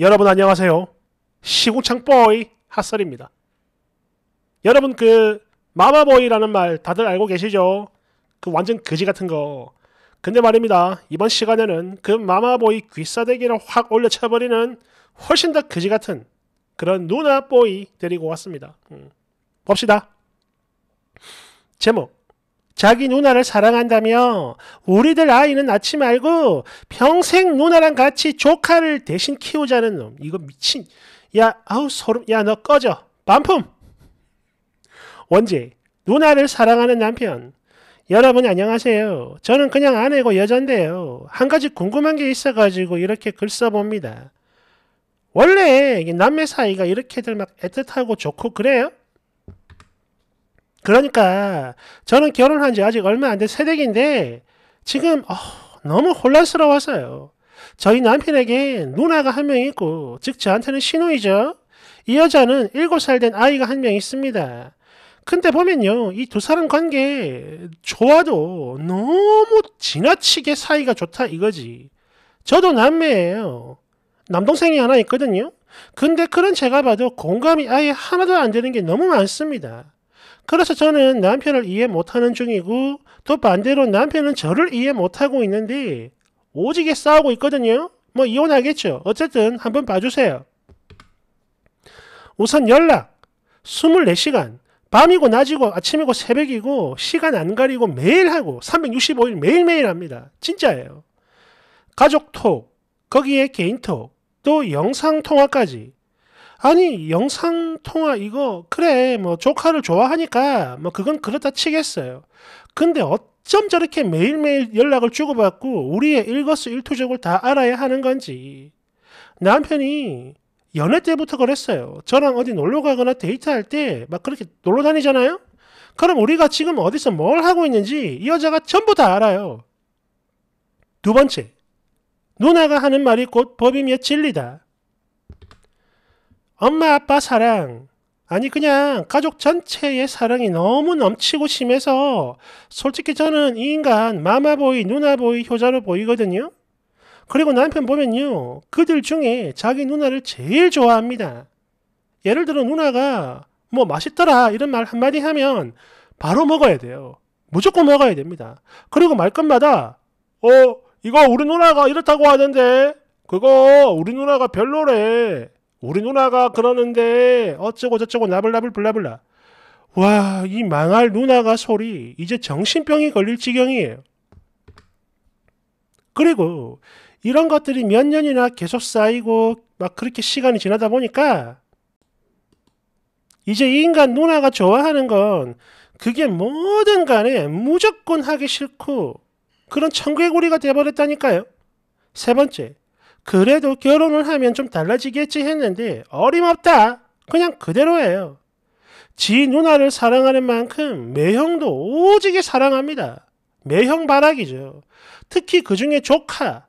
여러분 안녕하세요. 시구창보이 핫설입니다. 여러분 그 마마보이라는 말 다들 알고 계시죠? 그 완전 거지 같은 거. 근데 말입니다. 이번 시간에는 그 마마보이 귀싸대기를 확 올려쳐버리는 훨씬 더 거지 같은 그런 누나보이 데리고 왔습니다. 음. 봅시다. 제목 자기 누나를 사랑한다며 우리들 아이는 낳지 말고 평생 누나랑 같이 조카를 대신 키우자는 놈. 이거 미친. 야, 아우 소름. 야, 너 꺼져. 반품. 원제. 누나를 사랑하는 남편. 여러분 안녕하세요. 저는 그냥 아내고 여잔데요. 한 가지 궁금한 게 있어가지고 이렇게 글 써봅니다. 원래 남매 사이가 이렇게들 막 애틋하고 좋고 그래요? 그러니까 저는 결혼한 지 아직 얼마 안 된 새댁인데 지금 어, 너무 혼란스러워서요. 저희 남편에게 누나가 한 명 있고 즉 저한테는 신우이죠이 여자는 7살 된 아이가 한 명 있습니다. 근데 보면요. 이 두 사람 관계 좋아도 너무 지나치게 사이가 좋다 이거지. 저도 남매예요. 남동생이 하나 있거든요. 근데 그런 제가 봐도 공감이 아예 하나도 안 되는 게 너무 많습니다. 그래서 저는 남편을 이해 못하는 중이고 또 반대로 남편은 저를 이해 못하고 있는데 오지게 싸우고 있거든요. 뭐 이혼하겠죠. 어쨌든 한번 봐주세요. 우선 연락 24시간 밤이고 낮이고 아침이고 새벽이고 시간 안 가리고 매일 하고 365일 매일매일 합니다. 진짜예요. 가족톡 거기에 개인톡 또 영상통화까지 아니 영상 통화 이거 그래 뭐 조카를 좋아하니까 뭐 그건 그렇다 치겠어요. 근데 어쩜 저렇게 매일매일 연락을 주고받고 우리의 일거수일투족을 다 알아야 하는 건지 남편이 연애 때부터 그랬어요. 저랑 어디 놀러 가거나 데이트할 때 막 그렇게 놀러 다니잖아요. 그럼 우리가 지금 어디서 뭘 하고 있는지 이 여자가 전부 다 알아요. 두 번째, 누나가 하는 말이 곧 법임의 진리다. 엄마 아빠 사랑 아니 그냥 가족 전체의 사랑이 너무 넘치고 심해서 솔직히 저는 이 인간 마마보이 누나보이 효자로 보이거든요. 그리고 남편 보면요. 그들 중에 자기 누나를 제일 좋아합니다. 예를 들어 누나가 뭐 맛있더라 이런 말 한마디 하면 바로 먹어야 돼요. 무조건 먹어야 됩니다. 그리고 말끝마다어 이거 우리 누나가 이렇다고 하던데 그거 우리 누나가 별로래. 우리 누나가 그러는데 어쩌고 저쩌고 나블나블 블라블라. 와, 이 망할 누나가 소리 이제 정신병이 걸릴 지경이에요. 그리고 이런 것들이 몇 년이나 계속 쌓이고 막 그렇게 시간이 지나다 보니까 이제 인간 누나가 좋아하는 건 그게 뭐든 간에 무조건 하기 싫고 그런 청개구리가 돼버렸다니까요. 세 번째, 그래도 결혼을 하면 좀 달라지겠지 했는데 어림없다. 그냥 그대로예요. 지 누나를 사랑하는 만큼 매형도 오지게 사랑합니다. 매형 바라기죠. 특히 그 중에 조카.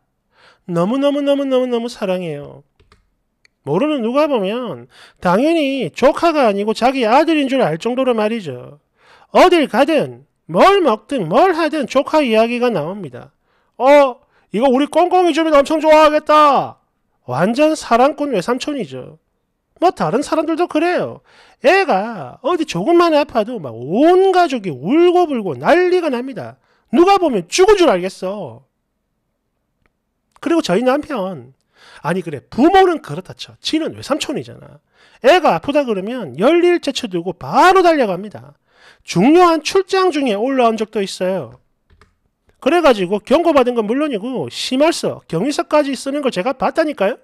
너무너무너무너무너무 사랑해요. 모르는 누가 보면 당연히 조카가 아니고 자기 아들인 줄 알 정도로 말이죠. 어딜 가든 뭘 먹든 뭘 하든 조카 이야기가 나옵니다. 어, 이거 우리 꽁꽁이 주민 엄청 좋아하겠다. 완전 사랑꾼 외삼촌이죠. 뭐 다른 사람들도 그래요. 애가 어디 조금만 아파도 막 온 가족이 울고불고 난리가 납니다. 누가 보면 죽은 줄 알겠어. 그리고 저희 남편. 아니 그래 부모는 그렇다 쳐. 지는 외삼촌이잖아. 애가 아프다 그러면 열일제쳐 들고 바로 달려갑니다. 중요한 출장 중에 올라온 적도 있어요. 그래가지고 경고받은 건 물론이고 심할서, 경위서까지 쓰는 걸 제가 봤다니까요.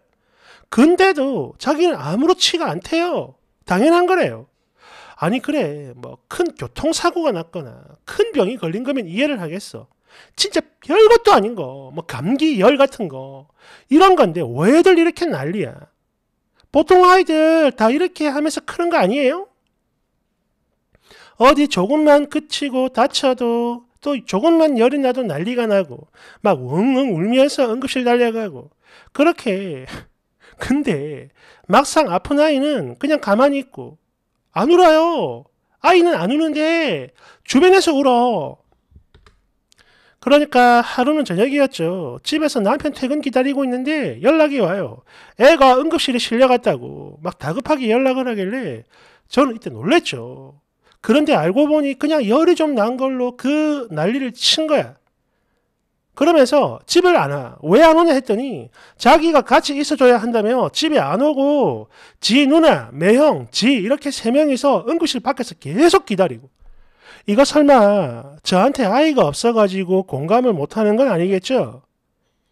근데도 자기는 아무렇지가 않대요. 당연한 거래요. 아니 그래 뭐 큰 교통사고가 났거나 큰 병이 걸린 거면 이해를 하겠어. 진짜 별것도 아닌 거, 뭐 감기, 열 같은 거 이런 건데 왜들 이렇게 난리야? 보통 아이들 다 이렇게 하면서 크는 거 아니에요? 어디 조금만 그치고 다쳐도 또 조금만 열이 나도 난리가 나고 막 웅웅 울면서 응급실 달려가고 그렇게 근데 막상 아픈 아이는 그냥 가만히 있고 안 울어요. 아이는 안 우는데 주변에서 울어. 그러니까 하루는 저녁이었죠. 집에서 남편 퇴근 기다리고 있는데 연락이 와요. 애가 응급실에 실려갔다고 막 다급하게 연락을 하길래 저는 이때 놀랬죠. 그런데 알고 보니 그냥 열이 좀 난 걸로 그 난리를 친 거야. 그러면서 집을 안 와. 왜 안 오냐 했더니 자기가 같이 있어줘야 한다며 집에 안 오고 지 누나, 매형, 지 이렇게 세 명이서 응급실 밖에서 계속 기다리고. 이거 설마 저한테 아이가 없어가지고 공감을 못하는 건 아니겠죠?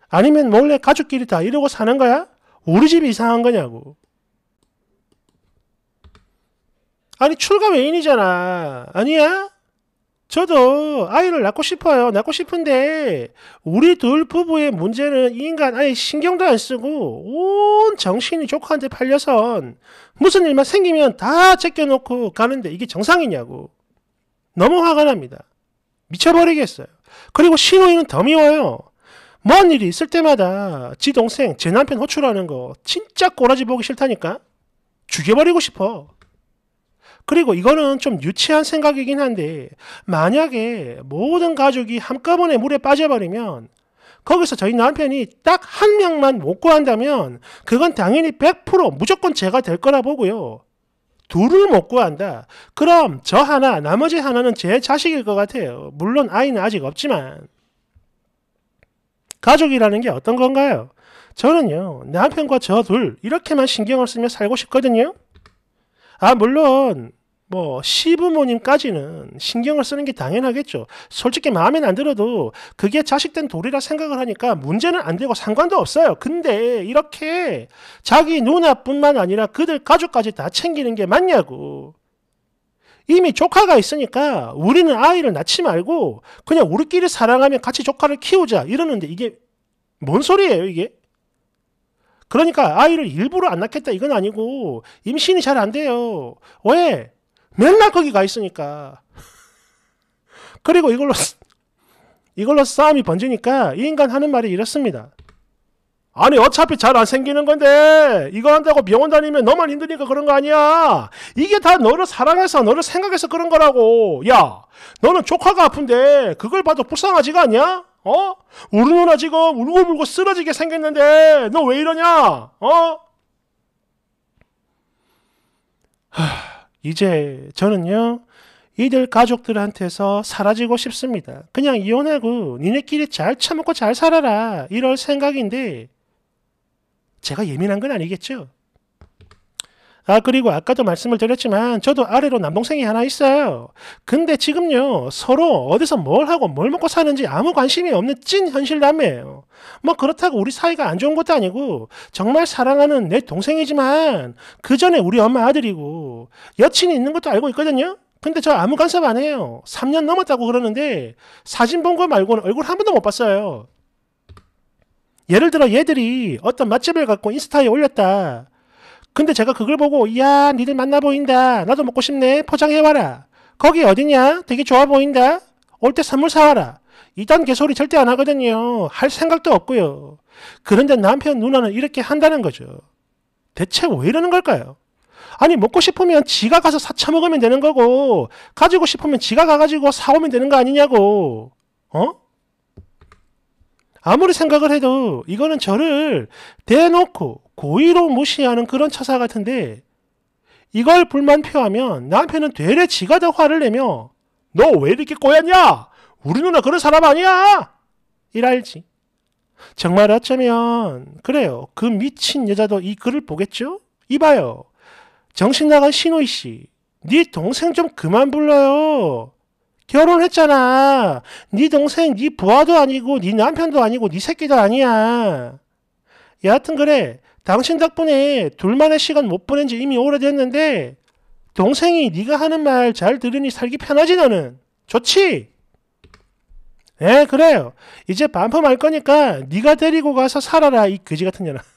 아니면 몰래 가족끼리 다 이러고 사는 거야? 우리 집이 이상한 거냐고. 아니 출가 외인이잖아. 아니야? 저도 아이를 낳고 싶어요. 낳고 싶은데 우리 둘 부부의 문제는 인간 아예 신경도 안 쓰고 온 정신이 조카한테 팔려선 무슨 일만 생기면 다 제껴놓고 가는데 이게 정상이냐고. 너무 화가 납니다. 미쳐버리겠어요. 그리고 신우이는 더 미워요. 뭔 일이 있을 때마다 지 동생, 제 남편 호출하는 거 진짜 꼬라지 보기 싫다니까? 죽여버리고 싶어. 그리고 이거는 좀 유치한 생각이긴 한데 만약에 모든 가족이 한꺼번에 물에 빠져버리면 거기서 저희 남편이 딱 한 명만 못 구한다면 그건 당연히 100% 무조건 제가 될 거라 보고요. 둘을 못 구한다. 그럼 저 하나, 나머지 하나는 제 자식일 것 같아요. 물론 아이는 아직 없지만. 가족이라는 게 어떤 건가요? 저는요, 남편과 저 둘, 이렇게만 신경을 쓰며 살고 싶거든요. 아, 물론 뭐 시부모님까지는 신경을 쓰는 게 당연하겠죠. 솔직히 마음에 안 들어도 그게 자식된 도리라 생각을 하니까 문제는 안 되고 상관도 없어요. 근데 이렇게 자기 누나뿐만 아니라 그들 가족까지 다 챙기는 게 맞냐고. 이미 조카가 있으니까 우리는 아이를 낳지 말고 그냥 우리끼리 사랑하면 같이 조카를 키우자 이러는데 이게 뭔 소리예요 이게? 그러니까 아이를 일부러 안 낳겠다 이건 아니고 임신이 잘 안 돼요. 왜? 맨날 거기 가 있으니까. 그리고 이걸로 이걸로 싸움이 번지니까 이 인간 하는 말이 이렇습니다. 아니 어차피 잘 안 생기는 건데 이거 한다고 병원 다니면 너만 힘드니까 그런 거 아니야. 이게 다 너를 사랑해서 너를 생각해서 그런 거라고. 야 너는 조카가 아픈데 그걸 봐도 불쌍하지가 않냐? 어? 우리 누나 지금 울고불고 쓰러지게 생겼는데 너 왜 이러냐? 어? 하, 이제 저는요. 이들 가족들한테서 사라지고 싶습니다. 그냥 이혼하고 니네끼리 잘참고잘 살아라. 이럴 생각인데 제가 예민한 건 아니겠죠? 아 그리고 아까도 말씀을 드렸지만 저도 아래로 남동생이 하나 있어요. 근데 지금요 서로 어디서 뭘 하고 뭘 먹고 사는지 아무 관심이 없는 찐 현실남매예요. 뭐 그렇다고 우리 사이가 안 좋은 것도 아니고 정말 사랑하는 내 동생이지만 그 전에 우리 엄마 아들이고 여친이 있는 것도 알고 있거든요. 근데 저 아무 간섭 안 해요. 3년 넘었다고 그러는데 사진 본 거 말고는 얼굴 한 번도 못 봤어요. 예를 들어 얘들이 어떤 맛집을 갖고 인스타에 올렸다. 근데 제가 그걸 보고 야 니들 만나 보인다 나도 먹고 싶네 포장해와라 거기 어디냐 되게 좋아 보인다 올 때 선물 사와라 이딴 개소리 절대 안 하거든요 할 생각도 없고요 그런데 남편 누나는 이렇게 한다는 거죠 대체 왜 이러는 걸까요? 아니 먹고 싶으면 지가 가서 사쳐 먹으면 되는 거고 가지고 싶으면 지가 가가지고 사오면 되는 거 아니냐고 어? 아무리 생각을 해도 이거는 저를 대놓고 고의로 무시하는 그런 처사 같은데 이걸 불만 표하면 남편은 되레 지가 더 화를 내며 너 왜 이렇게 꼬였냐? 우리 누나 그런 사람 아니야! 이랄지. 정말 어쩌면 그래요. 그 미친 여자도 이 글을 보겠죠? 이봐요. 정신 나간 신호이 씨. 네 동생 좀 그만 불러요. 결혼했잖아. 네 동생 네 부하도 아니고 네 남편도 아니고 네 새끼도 아니야. 여하튼 그래. 당신 덕분에 둘만의 시간 못 보낸 지 이미 오래됐는데 동생이 네가 하는 말 잘 들으니 살기 편하지 너는 좋지? 에 예, 그래요 이제 반품할 거니까 네가 데리고 가서 살아라 이 그지 같은 년아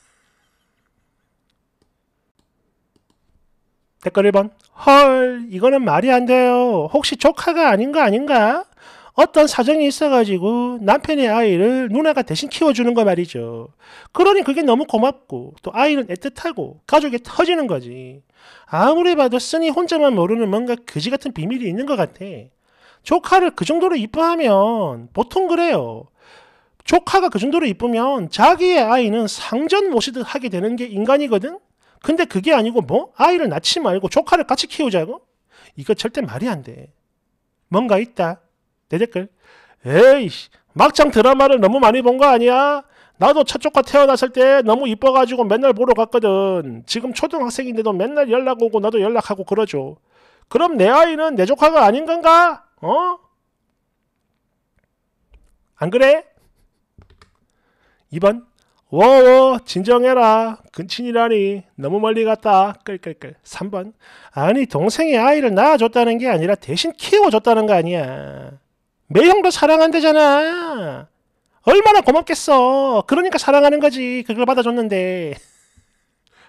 댓글 1번 헐 이거는 말이 안 돼요 혹시 조카가 아닌 거 아닌가? 어떤 사정이 있어가지고 남편의 아이를 누나가 대신 키워주는 거 말이죠. 그러니 그게 너무 고맙고 또 아이는 애틋하고 가족이 터지는 거지. 아무리 봐도 쓰니 혼자만 모르는 뭔가 그지 같은 비밀이 있는 것 같아. 조카를 그 정도로 이뻐하면 보통 그래요. 조카가 그 정도로 이쁘면 자기의 아이는 상전 모시듯 하게 되는 게 인간이거든? 근데 그게 아니고 뭐? 아이를 낳지 말고 조카를 같이 키우자고? 이거 절대 말이 안 돼. 뭔가 있다. 내 댓글 에이씨 막장 드라마를 너무 많이 본 거 아니야? 나도 첫조카 태어났을 때 너무 이뻐가지고 맨날 보러 갔거든. 지금 초등학생인데도 맨날 연락 오고 나도 연락하고 그러죠. 그럼 내 아이는 내 조카가 아닌 건가? 어? 안 그래? 2번 워워 진정해라 근친이라니 너무 멀리 갔다 끌끌끌 3번 아니 동생이 아이를 낳아줬다는 게 아니라 대신 키워줬다는 거 아니야 매형도 사랑한대잖아. 얼마나 고맙겠어. 그러니까 사랑하는 거지. 그걸 받아줬는데.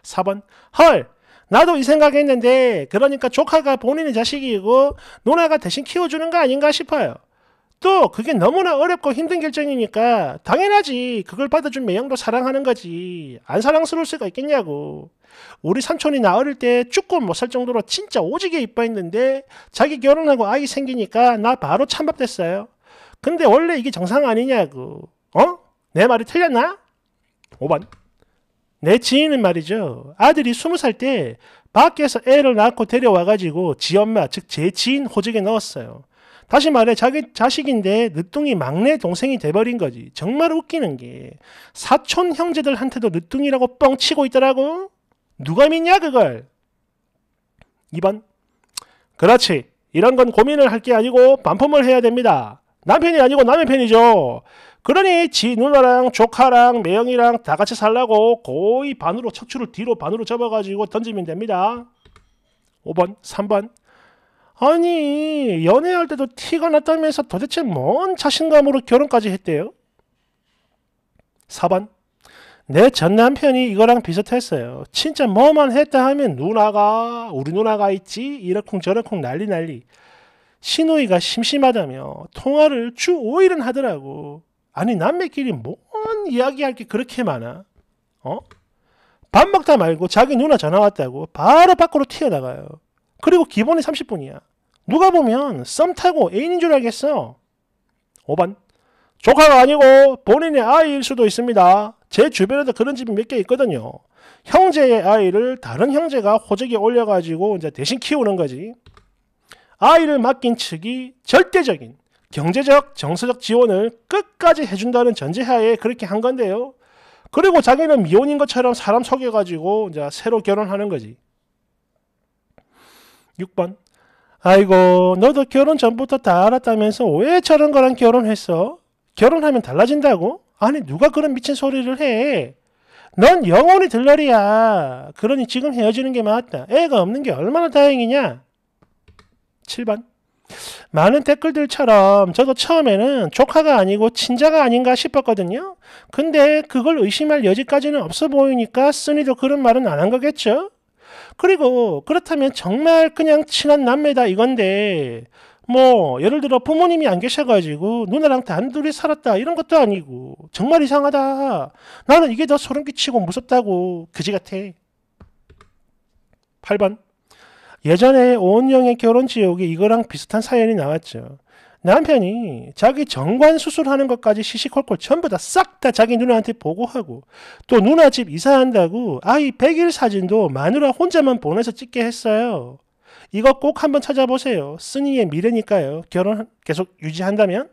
4번. 헐! 나도 이 생각했는데 그러니까 조카가 본인의 자식이고 누나가 대신 키워주는 거 아닌가 싶어요. 또 그게 너무나 어렵고 힘든 결정이니까 당연하지 그걸 받아준 매형도 사랑하는 거지 안 사랑스러울 수가 있겠냐고 우리 삼촌이 나 어릴 때 죽고 못 살 정도로 진짜 오지게 이뻐했는데 자기 결혼하고 아이 생기니까 나 바로 찬밥됐어요 근데 원래 이게 정상 아니냐고 어? 내 말이 틀렸나? 5번 내 지인은 말이죠 아들이 20살 때 밖에서 애를 낳고 데려와가지고 지 엄마 즉 제 지인 호적에 넣었어요 다시 말해 자기 자식인데 늦둥이 막내 동생이 돼버린 거지. 정말 웃기는 게 사촌 형제들한테도 늦둥이라고 뻥치고 있더라고. 누가 믿냐 그걸. 2번. 그렇지. 이런 건 고민을 할 게 아니고 반품을 해야 됩니다. 남편이 아니고 남의 편이죠. 그러니 지 누나랑 조카랑 매형이랑 다 같이 살라고 고의 반으로 척추를 뒤로 반으로 접어가지고 던지면 됩니다. 5번, 3번. 아니 연애할 때도 티가 났다면서 도대체 뭔 자신감으로 결혼까지 했대요? 4번 내 전남편이 이거랑 비슷했어요. 진짜 뭐만 했다 하면 누나가 우리 누나가 있지 이러쿵 저러쿵 난리 난리 신우이가 심심하다며 통화를 주 5일은 하더라고. 아니 남매끼리 뭔 이야기할 게 그렇게 많아. 어? 밥 먹다 말고 자기 누나 전화 왔다고 바로 밖으로 튀어나가요. 그리고 기본이 30분이야. 누가 보면 썸 타고 애인인 줄 알겠어. 5번. 조카가 아니고 본인의 아이일 수도 있습니다. 제 주변에도 그런 집이 몇 개 있거든요. 형제의 아이를 다른 형제가 호적에 올려가지고 이제 대신 키우는 거지. 아이를 맡긴 측이 절대적인 경제적, 정서적 지원을 끝까지 해준다는 전제하에 그렇게 한 건데요. 그리고 자기는 미혼인 것처럼 사람 속여가지고 이제 새로 결혼하는 거지. 6번 아이고 너도 결혼 전부터 다 알았다면서 왜 저런 거랑 결혼했어? 결혼하면 달라진다고? 아니 누가 그런 미친 소리를 해? 넌 영원히 들러리야. 그러니 지금 헤어지는 게 맞다. 애가 없는 게 얼마나 다행이냐? 7번 많은 댓글들처럼 저도 처음에는 조카가 아니고 친자가 아닌가 싶었거든요. 근데 그걸 의심할 여지까지는 없어 보이니까 쓰니도 그런 말은 안 한 거겠죠? 그리고 그렇다면 정말 그냥 친한 남매다 이건데 뭐 예를 들어 부모님이 안 계셔가지고 누나랑 단둘이 살았다 이런 것도 아니고 정말 이상하다 나는 이게 더 소름 끼치고 무섭다고 그지 같아 8번 예전에 오은영의 결혼 지옥에 이거랑 비슷한 사연이 나왔죠 남편이 자기 정관 수술하는 것까지 시시콜콜 전부 다 싹 다 자기 누나한테 보고하고 또 누나 집 이사한다고 아이 100일 사진도 마누라 혼자만 보내서 찍게 했어요. 이거 꼭 한번 찾아보세요. 쓰니의 미래니까요. 결혼 계속 유지한다면?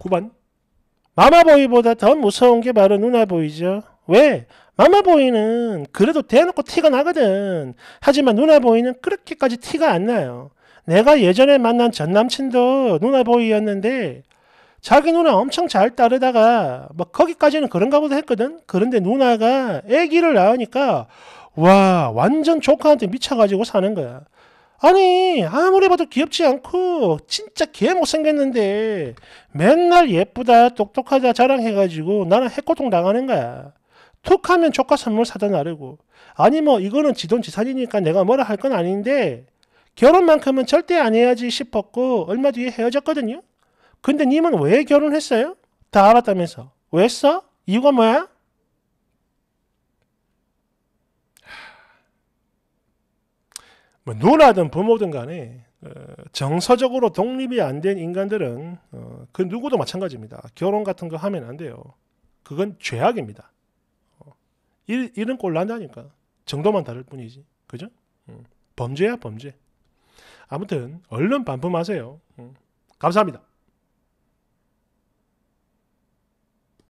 9번. 마마보이보다 더 무서운 게 바로 누나보이죠. 왜? 마마보이는 그래도 대놓고 티가 나거든. 하지만 누나보이는 그렇게까지 티가 안 나요. 내가 예전에 만난 전 남친도 누나보이였는데 자기 누나 엄청 잘 따르다가 막 거기까지는 그런가 보다 했거든. 그런데 누나가 아기를 낳으니까 와 완전 조카한테 미쳐가지고 사는 거야. 아니 아무리 봐도 귀엽지 않고 진짜 개 못생겼는데 맨날 예쁘다 똑똑하다 자랑해가지고 나는 해코통 당하는 거야. 툭하면 조카 선물 사다 나르고 아니 뭐 이거는 지돈 지산이니까 내가 뭐라 할 건 아닌데 결혼만큼은 절대 안 해야지 싶었고 얼마 뒤에 헤어졌거든요. 근데 님은 왜 결혼했어요? 다 알았다면서. 왜했 이유가 뭐야? 뭐 누나든 부모든 간에 어, 정서적으로 독립이 안 된 인간들은 어, 그 누구도 마찬가지입니다. 결혼 같은 거 하면 안 돼요. 그건 죄악입니다. 어, 일, 일꼴 난다니까. 정도만 다를 뿐이지. 그죠? 음. 범죄야 범죄. 아무튼 얼른 반품하세요. 음. 감사합니다.